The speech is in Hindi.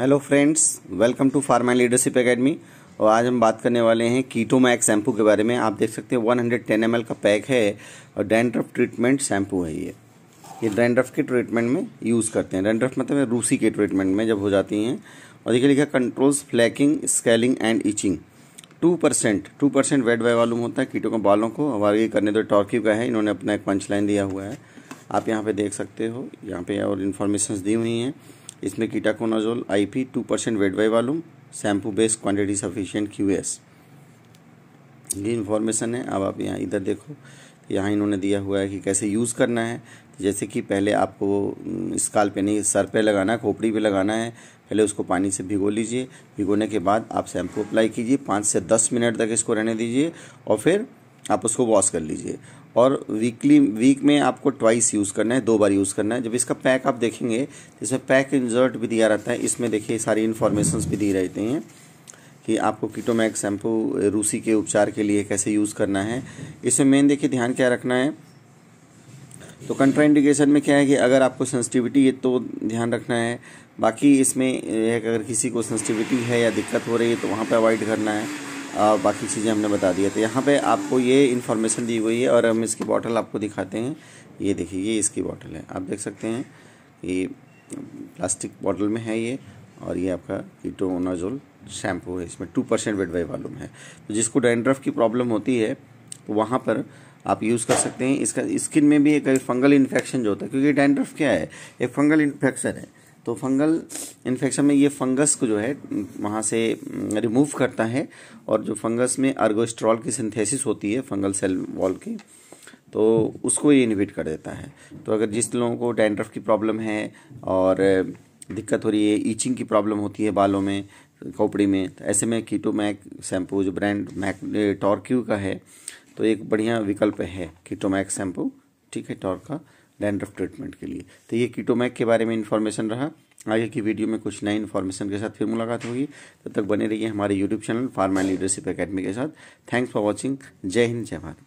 hello friends welcome to pharma leadership academy और आज हम बात करने वाले हैं कीटो मैक शैम्पू के बारे में आप देख सकते हैं 110 हंड्रेड का पैक है और डेंड्रफ ट्रीटमेंट शैम्पू है ये ये डैंड्रफ के ट्रीटमेंट में यूज़ करते हैं डेंड्रफ मतलब रूसी के ट्रीटमेंट में जब हो जाती हैं और देखिए लिखा controls flaking scaling and itching two percent two percent weight by volume होता है कीटों के बालों को हमारे ये करने तो टॉर्क्यू का है इन्होंने अपना एक पंच लाइन दिया हुआ है आप यहाँ पे देख सकते हो यहाँ पे और इन्फॉर्मेशन दी हुई हैं इसमें ketoconazole I P two percent weight by volume shampoo based quantity sufficient Q S ये इन्फॉर्मेशन है अब आप यहाँ इधर देखो यहाँ इन्होंने दिया हुआ है कि कैसे यूज़ करना है जैसे कि पहले आपको स्काल पे नहीं सर पे लगाना है खोपड़ी पे लगाना है पहले उसको पानी से भिगो लीजिए भिगोने के बाद आप शैम्पू अप्लाई कीजिए पाँच से दस मिनट तक इसको रहने दीजिए और फिर आप उसको वॉश कर लीजिए और वीकली वीक में आपको ट्वाइस यूज़ करना है दो बार यूज़ करना है जब इसका पैक आप देखेंगे तो इसमें पैक इंजर्ट भी दिया रहता है इसमें देखिए सारी इन्फॉर्मेशन भी दी रहती हैं कि आपको कीटोमैक शैम्पू रूसी के उपचार के लिए कैसे यूज़ करना है इसमें मेन देखिए ध्यान क्या रखना है तो कंट्राइंडिकेशन में क्या है कि अगर आपको सेंसिटिविटी है तो ध्यान रखना है बाकी इसमें अगर किसी को सेंसिटिविटी है या दिक्कत हो रही है तो वहाँ पर अवॉइड करना है और बाकी चीज़ें हमने बता दिया तो यहाँ पे आपको ये इन्फॉर्मेशन दी हुई है और हम इसकी बॉटल आपको दिखाते हैं ये देखिए ये इसकी बॉटल है आप देख सकते हैं ये प्लास्टिक बॉटल में है ये और ये आपका कीटोनाजोल शैम्पू है इसमें two percent weight by volume है तो जिसको डेंड्रफ की प्रॉब्लम होती है तो वहाँ पर आप यूज़ कर सकते हैं इसका स्किन में भी एक फंगल इन्फेक्शन जो होता है क्योंकि डेंड्रफ क्या है एक फंगल इन्फेक्शन है तो फंगल इन्फेक्शन में ये फंगस को जो है वहाँ से रिमूव करता है और जो फंगस में अर्गोस्ट्रॉल की सिंथेसिस होती है फंगल सेल वॉल की तो उसको ये इनहिबिट कर देता है तो अगर जिस लोगों को डैंड्रफ की प्रॉब्लम है और दिक्कत हो रही है ईचिंग की प्रॉब्लम होती है बालों में खोपड़ी में तो ऐसे में कीटो मैक शैम्पू जो ब्रांड मैक टॉर्क्यू का है तो एक बढ़िया विकल्प है कीटो मैक शैम्पू ठीक है टॉर्क का डैंड्रफ ट्रीटमेंट के लिए तो ये कीटोमैक के बारे में इन्फॉर्मेशन रहा आगे की वीडियो में कुछ नई इन्फॉर्मेशन के साथ फिर मुलाकात होगी तब तक बने रहिए हमारे YouTube channel pharma leadership academy के साथ थैंक्स फॉर वॉचिंग जय हिंद जय भारत